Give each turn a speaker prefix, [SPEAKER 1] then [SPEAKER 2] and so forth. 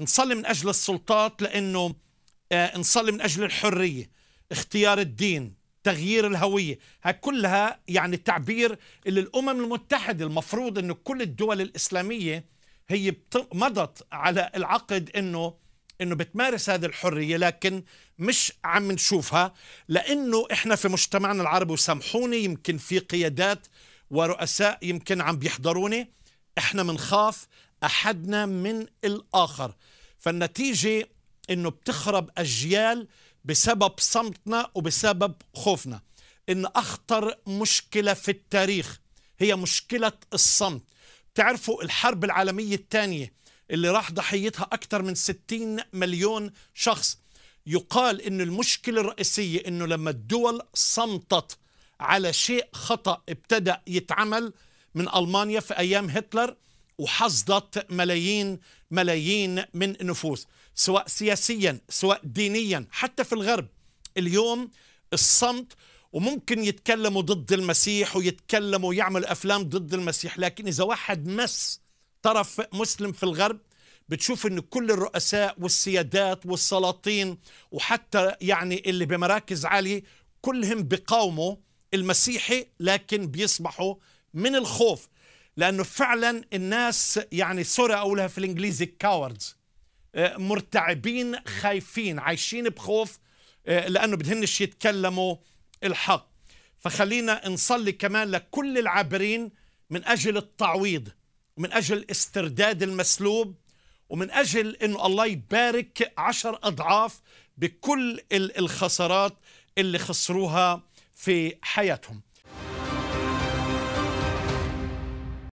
[SPEAKER 1] نصلي من أجل السلطات لأنه آه، نصلي من أجل الحرية اختيار الدين تغيير الهوية هاي كلها يعني تعبير اللي الأمم المتحدة المفروض أنه كل الدول الإسلامية هي مضت على العقد أنه أنه بتمارس هذه الحرية لكن مش عم نشوفها لأنه إحنا في مجتمعنا العربي وسامحوني يمكن في قيادات ورؤساء يمكن عم بيحضروني إحنا بنخاف أحدنا من الآخر فالنتيجة أنه بتخرب أجيال بسبب صمتنا وبسبب خوفنا إن أخطر مشكلة في التاريخ هي مشكلة الصمت تعرفوا الحرب العالمية الثانية اللي راح ضحيتها أكثر من 60 مليون شخص يقال أن المشكلة الرئيسية أنه لما الدول صمتت على شيء خطأ ابتدأ يتعمل من ألمانيا في أيام هتلر وحصدت ملايين ملايين من نفوس سواء سياسيا سواء دينيا حتى في الغرب اليوم الصمت وممكن يتكلموا ضد المسيح ويتكلموا ويعمل أفلام ضد المسيح لكن إذا واحد مس طرف مسلم في الغرب بتشوف ان كل الرؤساء والسيادات والسلاطين وحتى يعني اللي بمراكز عاليه كلهم بقاوموا المسيحي لكن بيصبحوا من الخوف لانه فعلا الناس يعني سوري اقولها في الانجليزي كاوردز آه، مرتعبين خايفين عايشين بخوف آه، لانه بدهنش يتكلموا الحق فخلينا نصلي كمان لكل العابرين من اجل التعويض من اجل استرداد المسلوب ومن اجل انه الله يبارك عشر اضعاف بكل الخسارات اللي خسروها في حياتهم